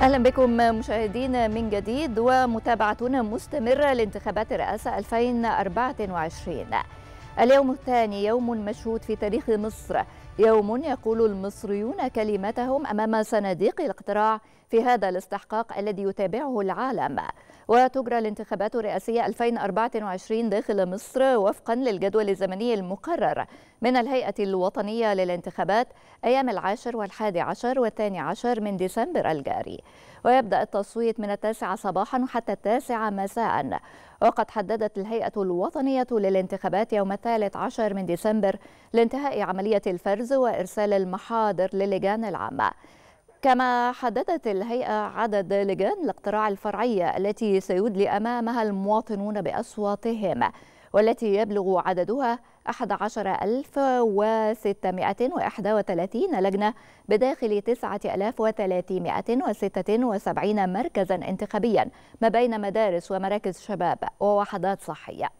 اهلا بكم مشاهدينا من جديد ومتابعتنا مستمره لانتخابات الرئاسه 2024 اليوم الثاني يوم مشهود في تاريخ مصر يوم يقول المصريون كلمتهم امام صناديق الاقتراع في هذا الاستحقاق الذي يتابعه العالم وتجرى الانتخابات الرئاسيه 2024 داخل مصر وفقا للجدول الزمني المقرر من الهيئه الوطنيه للانتخابات ايام العاشر والحادي عشر والثاني عشر من ديسمبر الجاري ويبدا التصويت من التاسعه صباحا حتى التاسعه مساء وقد حددت الهيئة الوطنية للانتخابات يوم الثالث عشر من ديسمبر لانتهاء عملية الفرز وإرسال المحاضر للجان العامة كما حددت الهيئة عدد لجان الاقتراع الفرعية التي سيدلي أمامها المواطنون بأصواتهم والتي يبلغ عددها 11631 لجنة بداخل 9376 مركزا انتخابيا ما بين مدارس ومراكز شباب ووحدات صحية